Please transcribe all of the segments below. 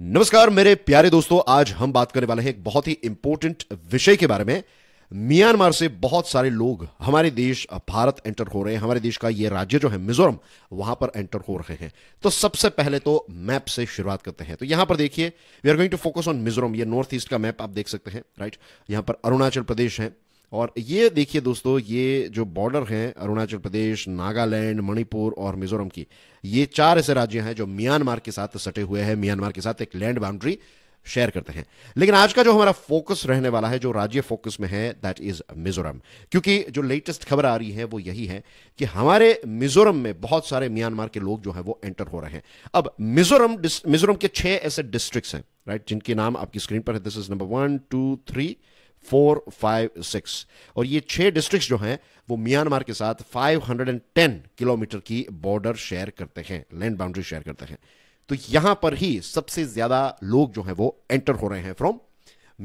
नमस्कार मेरे प्यारे दोस्तों आज हम बात करने वाले हैं एक बहुत ही इंपॉर्टेंट विषय के बारे में म्यांमार से बहुत सारे लोग हमारे देश भारत एंटर हो रहे हैं हमारे देश का ये राज्य जो है मिजोरम वहां पर एंटर हो रहे हैं तो सबसे पहले तो मैप से शुरुआत करते हैं तो यहां पर देखिए we are going to focus on Mizoram ये नॉर्थ ईस्ट का मैप आप देख सकते हैं राइट यहां पर अरुणाचल प्रदेश है और ये देखिए दोस्तों ये जो बॉर्डर हैं अरुणाचल प्रदेश नागालैंड मणिपुर और मिजोरम की ये चार ऐसे राज्य हैं जो म्यांमार के साथ सटे हुए हैं म्यांमार के साथ एक लैंड बाउंड्री शेयर करते हैं लेकिन आज का जो हमारा फोकस रहने वाला है जो राज्य फोकस में है दैट इज मिजोरम क्योंकि जो लेटेस्ट खबर आ रही है वो यही है कि हमारे मिजोरम में बहुत सारे म्यांमार के लोग जो है वो एंटर हो रहे हैं अब मिजोरम मिजोरम के छह ऐसे डिस्ट्रिक्ट हैं राइट जिनके नाम आपकी स्क्रीन पर है this is number one two three four five six और ये छह डिस्ट्रिक्ट जो हैं वो म्यांमार के साथ five hundred and ten kilometre की बॉर्डर शेयर करते हैं लैंड बाउंड्री शेयर करते हैं तो यहां पर ही सबसे ज़्यादा लोग जो हैं वो एंटर हो रहे हैं फ्रॉम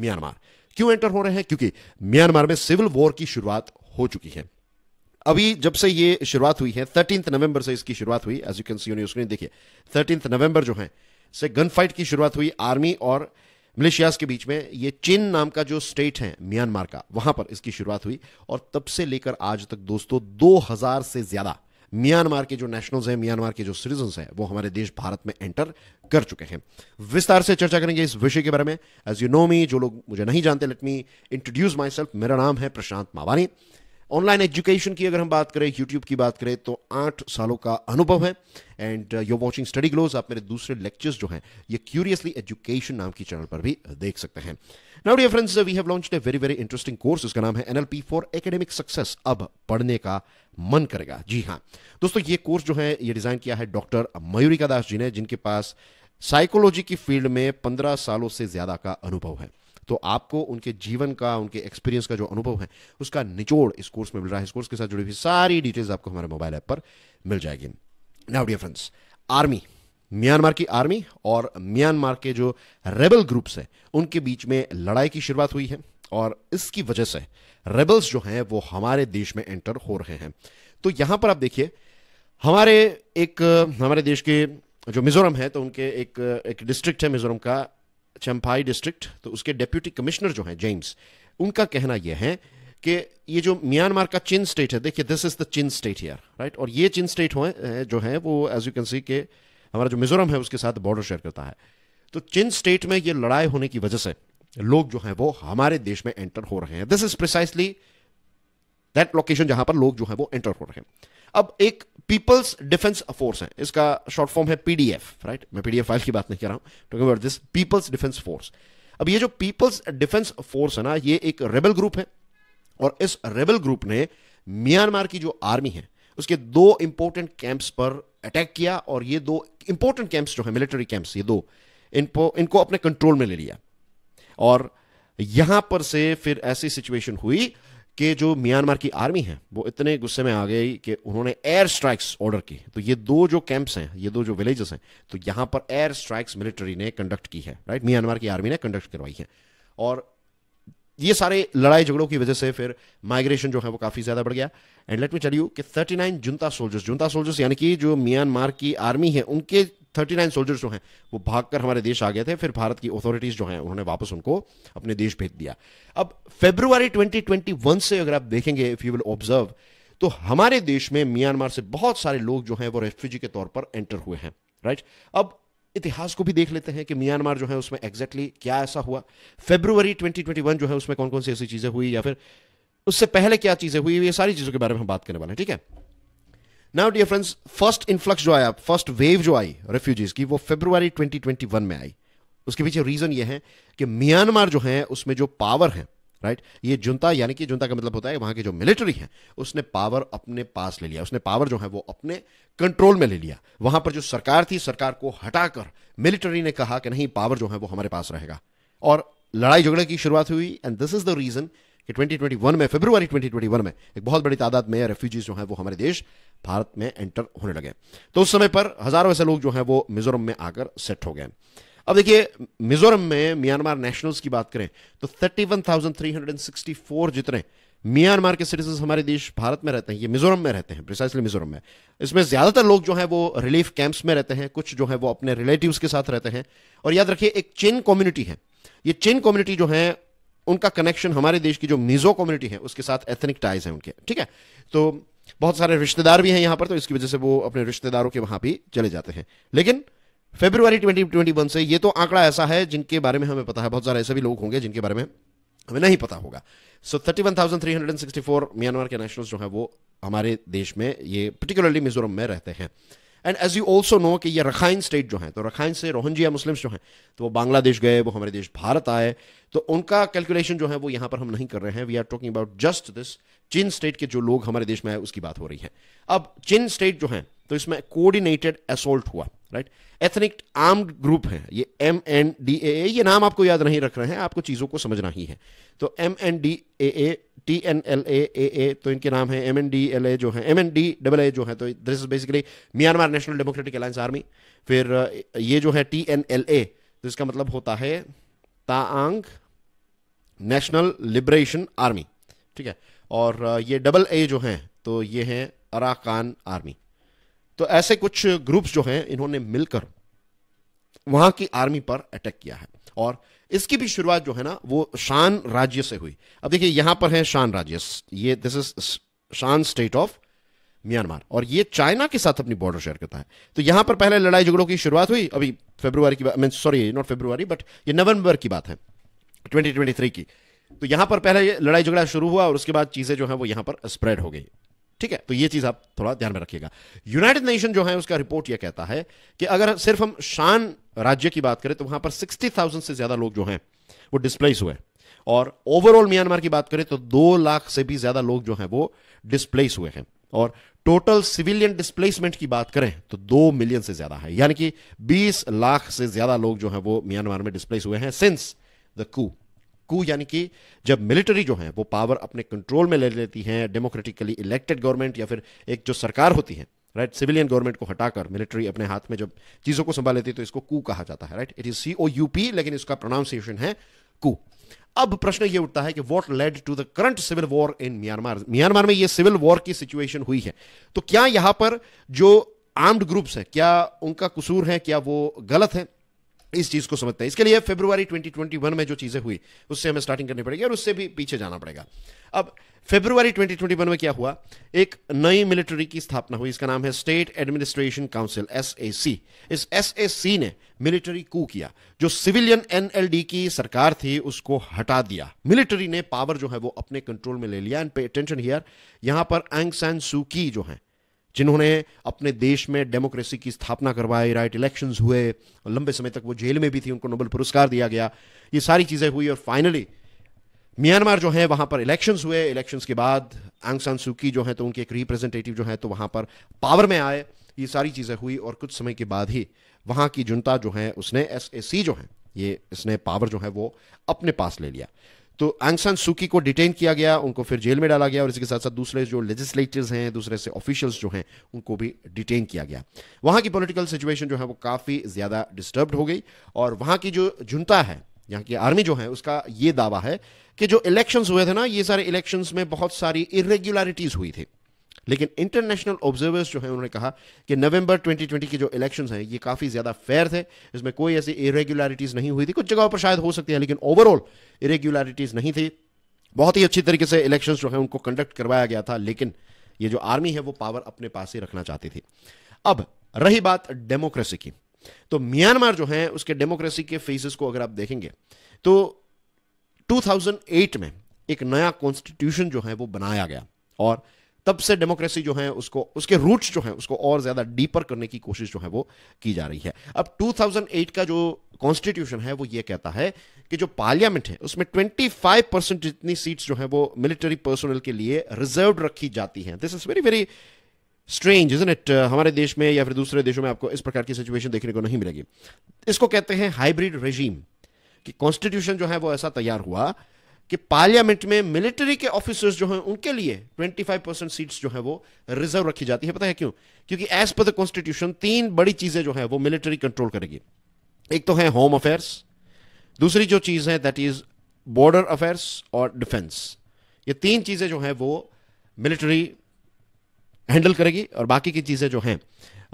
म्यांमार क्यों एंटर हो रहे हैं क्योंकि म्यांमार में सिविल वॉर की शुरुआत हो चुकी है अभी जब से ये शुरुआत हुई है थर्टीन नवंबर से इसकी शुरुआत हुई as you can see screen देखिए थर्टीन नवंबर जो है से गन फाइट की शुरुआत हुई आर्मी और मलेशियाज के बीच में ये चीन नाम का जो स्टेट है म्यांमार का वहां पर इसकी शुरुआत हुई और तब से लेकर आज तक दोस्तों 2000 से ज्यादा म्यांमार के जो नेशनल्स हैं म्यांमार के जो सिटीजन हैं वो हमारे देश भारत में एंटर कर चुके हैं विस्तार से चर्चा करेंगे इस विषय के बारे में एज यू नो मी जो लोग मुझे नहीं जानते let me introduce myself मेरा नाम है प्रशांत मावानी ऑनलाइन एजुकेशन की अगर हम बात करें यूट्यूब की बात करें तो आठ सालों का अनुभव है and you watching study glows आप मेरे दूसरे लेक्चर्स जो हैं ये क्यूरियसली एजुकेशन नाम की चैनल पर भी uh, देख सकते हैं now dear friends we have launched a very very interesting course इसका नाम है एनएलपी फॉर एकेडमिक सक्सेस अब पढ़ने का मन करेगा जी हाँ दोस्तों ये कोर्स जो है ये डिज़ाइन किया है डॉक्टर मयूरिका दास जी ने जिनके पास साइकोलॉजी की फील्ड में पंद्रह सालों से ज़्यादा का अनुभव है तो आपको उनके जीवन का उनके एक्सपीरियंस का जो अनुभव है उसका निचोड़ इस कोर्स में मिल रहा है इस कोर्स के साथ जुड़ी हुई सारी डिटेल्स आपको हमारे मोबाइल ऐप पर मिल जाएगी now dear friends army Myanmar की आर्मी और म्यांमार के जो रेबल ग्रुप्स हैं उनके बीच में लड़ाई की शुरुआत हुई है और इसकी वजह से रेबल्स जो हैं वो हमारे देश में एंटर हो रहे हैं तो यहां पर आप देखिए हमारे एक हमारे देश के जो मिजोरम है तो उनके एक एक डिस्ट्रिक्ट है मिजोरम का चंपाई डिस्ट्रिक्ट तो उसके डेप्यूटी कमिश्नर जो हैं जेम्स उनका कहना यह है कि ये जो म्यांमार का चिन स्टेट है देखिए this is the Chin state here right और ये चिन स्टेट हो जो है वो एज यू कैन सी के हमारा जो मिजोरम है उसके साथ बॉर्डर शेयर करता है तो चिन स्टेट में ये लड़ाई होने की वजह से लोग जो हैं वो हमारे देश में एंटर हो रहे हैं this is precisely that location जहां पर लोग जो है वो एंटर हो रहे हैं अब एक पीपल्स डिफेंस फोर्स है इसका शॉर्ट फॉर्म है पीडीएफ राइट मैं पीडीएफ फाइल की बात नहीं कर रहा हूं talking about this people's defence force अब ये जो पीपल्स डिफेंस फोर्स है ना ये एक रेबल ग्रुप है और इस रेबल ग्रुप ने म्यांमार की जो आर्मी है उसके दो इंपॉर्टेंट कैंप्स पर अटैक किया और ये दो इंपॉर्टेंट कैंप्स जो है मिलिट्री कैंप्स ये दो इनको इनको अपने कंट्रोल में ले लिया और यहां पर से फिर ऐसी सिचुएशन हुई कि जो म्यांमार की आर्मी है वो इतने गुस्से में आ गई कि उन्होंने एयर स्ट्राइक्स ऑर्डर की तो ये दो जो कैंप्स हैं ये दो जो विलेजेस हैं तो यहां पर एयर स्ट्राइक्स मिलिट्री ने कंडक्ट की है राइट म्यांमार की आर्मी ने कंडक्ट करवाई है और ये सारे लड़ाई झगड़ों की वजह से फिर माइग्रेशन जो है वो काफ़ी ज़्यादा बढ़ गया and let me tell you कि 39 जुनता सोल्जर्स जुनता सोल्जर्स यानी कि जो म्यांमार की आर्मी है उनके 39 सोल्जर्स जो हैं वो भागकर हमारे देश आ गए थे फिर भारत की अथॉरिटीज़ जो हैं उन्होंने वापस उनको अपने देश भेज दिया अब फेब्रुवरी 2021 से अगर आप देखेंगे इफ़ यू विल ऑब्जर्व तो हमारे देश में म्यांमार से बहुत सारे लोग जो हैं वो रेफ्यूजी के तौर पर एंटर हुए हैं राइट अब इतिहास को भी देख लेते हैं कि म्यांमार जो है उसमें एग्जैक्टली exactly क्या ऐसा हुआ फेब्रुवरी 2021 जो है उसमें कौन कौन सी ऐसी चीज़ें हुई या फिर उससे पहले क्या चीज़ें हुई ये सारी चीज़ों के बारे में हम बात करने वाले हैं ठीक है now dear friends first influx जो आया फर्स्ट वेव जो आई रेफ्यूजीज की वो फेब्रुवरी ट्वेंटी में आई उसके पीछे रीज़न ये है कि म्यांमार जो है उसमें जो पावर है राइट ये जुनता यानी कि जुनता का मतलब होता है वहां के जो मिलिट्री है उसने पावर अपने पास ले लिया उसने पावर जो है वो अपने कंट्रोल में ले लिया वहां पर जो सरकार थी सरकार को हटाकर मिलिट्री ने कहा कि नहीं पावर जो है वो हमारे पास रहेगा और लड़ाई झगड़े की शुरुआत हुई and this is the reason कि 2021 में फरवरी 2021 में एक बहुत बड़ी तादाद में रेफ्यूजीज जो है वो हमारे देश भारत में एंटर होने लगे तो उस समय पर हजारों ऐसे लोग जो है वो मिजोरम में आकर सेट हो गए अब देखिए मिजोरम में म्यांमार नेशनल्स की बात करें तो 31,364 जितने म्यांमार के सिटीजन हमारे देश भारत में रहते हैं ये मिजोरम में रहते हैं प्रिसाइसली मिजोरम में इसमें ज़्यादातर लोग जो हैं वो रिलीफ कैंप्स में रहते हैं कुछ जो है वो अपने रिलेटिव्स के साथ रहते हैं और याद रखिए एक चेन कम्युनिटी है ये चेन कम्युनिटी जो है उनका कनेक्शन हमारे देश की जो मिजो कम्युनिटी है उसके साथ एथनिक टाइज है उनके ठीक है तो बहुत सारे रिश्तेदार भी हैं यहां पर तो इसकी वजह से वो अपने रिश्तेदारों के वहां भी चले जाते हैं लेकिन फेब्रुवरी ट्वेंटी ट्वेंटी वन से ये तो आंकड़ा ऐसा है जिनके बारे में हमें पता है बहुत सारे ऐसे भी लोग होंगे जिनके बारे में हमें नहीं पता होगा so thirty one thousand three hundred sixty four Myanmar के नेशनल्स जो है वो हमारे देश में ये पर्टिकुलरली मिजोरम में रहते हैं and as you also know कि ये रखाइन स्टेट जो है तो रखाइन से रोहनजिया मुस्लिम्स जो हैं तो वो बांग्लादेश गए वो हमारे देश भारत आए तो उनका कैलकुलेशन जो है वो यहाँ पर हम नहीं कर रहे हैं we are talking about just this Chin state के जो लोग हमारे देश में आए उसकी बात हो रही है अब चिन स्टेट जो है तो इसमें कोऑर्डिनेटेड असोल्ट हुआ राइट एथनिक आर्म्ड ग्रुप है ये एम एन डी ए ये नाम आपको याद नहीं रख रहे हैं आपको चीज़ों को समझना ही है तो M N D A A T N L A A A तो इनके नाम है M N D L A जो है M N D double A जो है तो this is basically Myanmar national democratic alliance army फिर ये जो है टी एन एल ए तो इसका मतलब होता है ताआंग नेशनल लिबरेशन आर्मी ठीक है और ये डबल ए जो है तो ये है अराकान आर्मी तो ऐसे कुछ ग्रुप्स जो हैं इन्होंने मिलकर वहां की आर्मी पर अटैक किया है और इसकी भी शुरुआत जो है ना वो शान राज्य से हुई अब देखिए यहां पर है शान राज्य ये this is Shan state of Myanmar और ये चाइना के साथ अपनी बॉर्डर शेयर करता है तो यहां पर पहले लड़ाई झगड़ों की शुरुआत हुई अभी फेब्रुवरी की mean sorry not February but ये नवंबर की बात है 2023 की तो यहां पर पहले लड़ाई झगड़ा शुरू हुआ और उसके बाद चीजें जो है वो यहां पर स्प्रेड हो गई ठीक है तो ये चीज आप थोड़ा ध्यान में रखिएगा यूनाइटेड नेशन जो है उसका रिपोर्ट ये कहता है कि अगर सिर्फ हम शान राज्य की बात करें तो वहां पर सिक्सटी थाउजेंड से ज्यादा लोग जो हैं वो डिस्प्लेस हुए और ओवरऑल म्यांमार की बात करें तो दो लाख से भी ज्यादा लोग जो हैं वो डिस्प्लेस हुए हैं और टोटल सिविलियन डिस्प्लेसमेंट की बात करें तो दो मिलियन से ज्यादा है यानी कि बीस लाख से ज्यादा लोग जो हैं वो म्यांमार में डिस्प्लेस हुए हैं सिंस द कू कू यानी कि जब मिलिट्री जो है वो पावर अपने कंट्रोल में ले लेती हैं डेमोक्रेटिकली इलेक्टेड गवर्नमेंट या फिर एक जो सरकार होती है राइट सिविलियन गवर्नमेंट को हटाकर मिलिट्री अपने हाथ में जब चीज़ों को संभाल लेती है तो इसको कू कहा जाता है right it is C O U P लेकिन इसका प्रोनाउंसिएशन है कू अब प्रश्न ये उठता है कि what led to the current civil war in Myanmar Myanmar में ये सिविल वॉर की सिचुएशन हुई है तो क्या यहां पर जो आर्म्ड ग्रुप्स है क्या उनका कसूर है क्या वो गलत है इस चीज को समझते हैं इसके लिए फेब्रुवरी 2021 में जो चीजें हुई उससे हमें स्टार्टिंग करनी पड़ेगी और उससे भी पीछे जाना पड़ेगा अब फेब्रुवरी 2021 में क्या हुआ एक नई मिलिट्री की स्थापना हुई इसका नाम है स्टेट एडमिनिस्ट्रेशन काउंसिल एस इस एस ने मिलिट्री कू किया जो सिविलियन एनएलडी की सरकार थी उसको हटा दिया मिलिट्री ने पावर जो है वो अपने कंट्रोल में ले लिया एंड पे अटेंशन हियर यहां पर एंग सैन सूकी जो है जिन्होंने अपने देश में डेमोक्रेसी की स्थापना करवाई राइट इलेक्शंस हुए लंबे समय तक वो जेल में भी थी उनको नोबल पुरस्कार दिया गया ये सारी चीज़ें हुई और फाइनली म्यांमार जो है वहां पर इलेक्शंस हुए इलेक्शंस के बाद आंग सान सुकी जो है तो उनके एक रिप्रेजेंटेटिव जो है तो वहां पर पावर में आए ये सारी चीज़ें हुई और कुछ समय के बाद ही वहां की जनता जो है उसने एस जो है ये इसने पावर जो है वो अपने पास ले लिया तो आंगसान सुकी को डिटेन किया गया उनको फिर जेल में डाला गया और इसके साथ साथ दूसरे जो लेजिस्लेटर्स हैं दूसरे से ऑफिशियल्स जो हैं उनको भी डिटेन किया गया वहां की पॉलिटिकल सिचुएशन जो है वो काफ़ी ज़्यादा डिस्टर्ब हो गई और वहां की जो जुनता है यहाँ की आर्मी जो है उसका ये दावा है कि जो इलेक्शंस हुए थे ना ये सारे इलेक्शंस में बहुत सारी इरेग्युलरिटीज़ हुई थी लेकिन इंटरनेशनल ऑब्जर्वर्स जो है उन्होंने कहा कि नवंबर 2020 के जो इलेक्शंस हैं ये काफ़ी ज़्यादा फेयर थे इसमें कोई ऐसी इरेगुलरिटीज़ नहीं हुई थी कुछ जगहों पर शायद हो सकती है लेकिन ओवरऑल इरेगुलरिटीज़ नहीं थी बहुत ही अच्छी तरीके से इलेक्शंस जो है उनको कंडक्ट करवाया गया था लेकिन ये जो आर्मी है वो पावर अपने पास ही रखना चाहती थी अब रही बात डेमोक्रेसी की तो म्यांमार जो है उसके डेमोक्रेसी के फेजेस को अगर आप देखेंगे तो 2008 में एक नया कॉन्स्टिट्यूशन जो है वो बनाया गया और तब से डेमोक्रेसी जो है उसको उसके रूट्स जो है उसको और ज़्यादा डीपर करने की कोशिश जो है वो की जा रही है अब 2008 का जो कॉन्स्टिट्यूशन है वो ये कहता है कि जो पार्लियामेंट है उसमें 25 परसेंट जितनी सीट्स जो है वो मिलिट्री पर्सनल के लिए रिजर्व रखी जाती हैं this is very very strange is it हमारे देश में या फिर दूसरे देशों में आपको इस प्रकार की सिचुएशन देखने को नहीं मिलेगी इसको कहते हैं हाइब्रिड रेजीम कि कॉन्स्टिट्यूशन जो है वो ऐसा तैयार हुआ कि पार्लियामेंट में मिलिट्री के ऑफिसर्स जो हैं उनके लिए 25 परसेंट सीट जो है वो रिजर्व रखी जाती है पता है क्यों क्योंकि एज पर द कॉन्स्टिट्यूशन तीन बड़ी चीजें जो है वो मिलिट्री कंट्रोल करेगी एक तो है होम अफेयर्स दूसरी जो चीज है दैट इज बॉर्डर अफेयर्स और डिफेंस ये तीन चीजें जो है वो मिलिट्री हैंडल करेगी और बाकी की चीजें जो हैं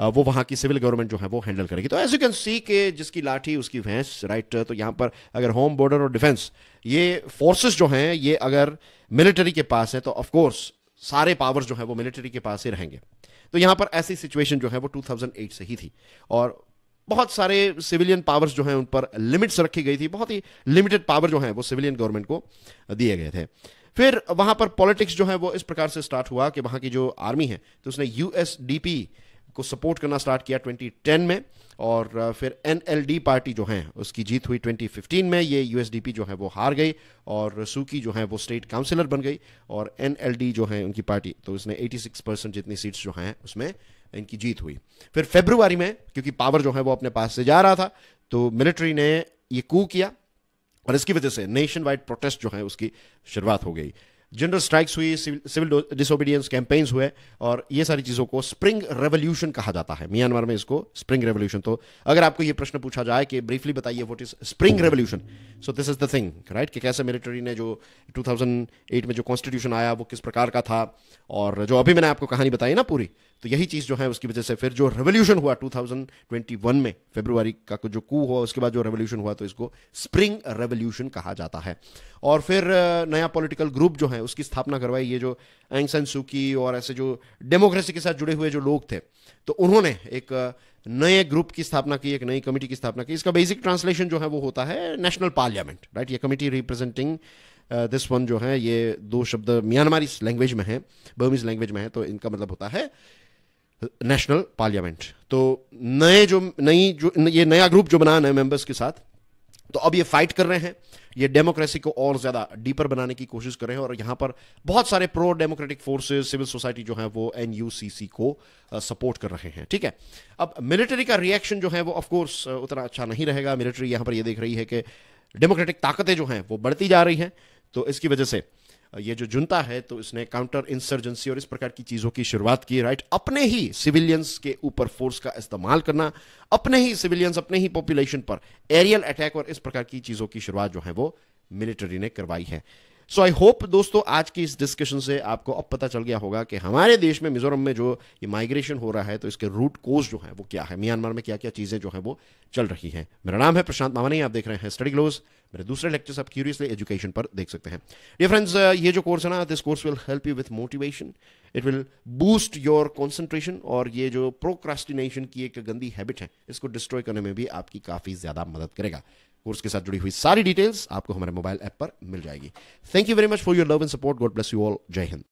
वो वहाँ की सिविल गवर्नमेंट जो है वो हैंडल करेगी तो एज यू कैन सी के जिसकी लाठी उसकी भैंस राइट तो यहाँ पर अगर होम बॉर्डर और डिफेंस ये फोर्सेस जो हैं ये अगर मिलिट्री के पास है तो ऑफकोर्स सारे पावर्स जो हैं वो मिलिट्री के पास ही रहेंगे तो यहाँ पर ऐसी सिचुएशन जो है वो 2008 से ही थी और बहुत सारे सिविलियन पावर्स जो हैं उन पर लिमिट्स रखी गई थी बहुत ही लिमिटेड पावर जो हैं वो सिविलियन गवर्नमेंट को दिए गए थे फिर वहाँ पर पॉलिटिक्स जो है वो इस प्रकार से स्टार्ट हुआ कि वहाँ की जो आर्मी है तो उसने यूएसडीपी को सपोर्ट करना स्टार्ट किया 2010 में और फिर एनएलडी पार्टी जो है उसकी जीत हुई 2015 में ये यूएसडीपी जो है वो हार गई और सूकी जो है वो स्टेट काउंसिलर बन गई और एनएलडी जो है उनकी पार्टी तो उसने 86 परसेंट जितनी सीट्स जो हैं उसमें इनकी जीत हुई फिर फेब्रुवरी में क्योंकि पावर जो है वो अपने पास से जा रहा था तो मिलिट्री ने ये कू किया और इसकी वजह से नेशन वाइड प्रोटेस्ट जो है उसकी शुरुआत हो गई जनरल स्ट्राइक्स हुई सिविल डिसोबीडियंस कैंपेन्स हुए और ये सारी चीज़ों को स्प्रिंग रेवोल्यूशन कहा जाता है म्यांमार में इसको स्प्रिंग रेवोल्यूशन तो अगर आपको ये प्रश्न पूछा जाए कि ब्रीफली बताइए what is spring revolution so this is the thing right कि कैसे मिलिट्री ने जो 2008 में जो कॉन्स्टिट्यूशन आया वो किस प्रकार का था और जो अभी मैंने आपको कहानी बताई ना पूरी तो यही चीज़ जो है उसकी वजह से फिर जो रेवोल्यूशन हुआ 2021 में फेब्रुवरी का जो कू हुआ उसके बाद जो रेवोल्यूशन हुआ तो इसको स्प्रिंग रेवोल्यूशन कहा जाता है और फिर नया पॉलिटिकल ग्रुप जो है उसकी स्थापना करवाई ये जो एंगसन सुकी और ऐसे जो डेमोक्रेसी के साथ जुड़े हुए जो लोग थे तो उन्होंने एक नए ग्रुप की स्थापना की एक नई कमेटी की स्थापना की इसका बेसिक ट्रांसलेशन जो है वो होता है नेशनल पार्लियामेंट राइट ये कमेटी रिप्रेजेंटिंग दिस वन जो है ये दो शब्द म्यांमारी लैंग्वेज में है बर्मीज लैंग्वेज में है तो इनका मतलब होता है नेशनल पार्लियामेंट तो नए जो नई जो ये नया ग्रुप जो बना नए मेंबर्स के साथ तो अब ये फाइट कर रहे हैं ये डेमोक्रेसी को और ज़्यादा डीपर बनाने की कोशिश कर रहे हैं और यहां पर बहुत सारे pro democratic forces civil society जो है वो एन को सपोर्ट कर रहे हैं ठीक है अब मिलिट्री का रिएक्शन जो है वो ऑफकोर्स उतना अच्छा नहीं रहेगा मिलिट्री यहां पर ये देख रही है कि डेमोक्रेटिक ताकतें जो हैं वो बढ़ती जा रही हैं तो इसकी वजह से ये जो जुनता है तो इसने काउंटर इंसर्जेंसी और इस प्रकार की चीज़ों की शुरुआत की राइट अपने ही सिविलियंस के ऊपर फोर्स का इस्तेमाल करना अपने ही सिविलियंस अपने ही पॉपुलेशन पर एरियल अटैक और इस प्रकार की चीज़ों की शुरुआत जो है वो मिलिट्री ने करवाई है सो आई होप दोस्तों आज की इस डिस्कशन से आपको अब पता चल गया होगा कि हमारे देश में मिजोरम में जो ये माइग्रेशन हो रहा है तो इसके रूट कोज जो है वो क्या है म्यांमार में क्या क्या चीज़ें जो है वो चल रही हैं मेरा नाम है प्रशांत मामानी आप देख रहे हैं स्टडी ग्लोज मेरे दूसरे लेक्चर्स आप क्यूरियसली एजुकेशन पर देख सकते हैं डियर फ्रेंड्स uh, ये जो कोर्स है ना this course will help you with motivation it will boost your concentration और ये जो प्रोक्रास्टिनेशन की एक गंदी हैबिट है इसको डिस्ट्रॉय करने में भी आपकी काफ़ी ज़्यादा मदद करेगा कोर्स के साथ जुड़ी हुई सारी डिटेल्स आपको हमारे मोबाइल ऐप पर मिल जाएगी thank you very much for your love and support God bless you all जय हिंद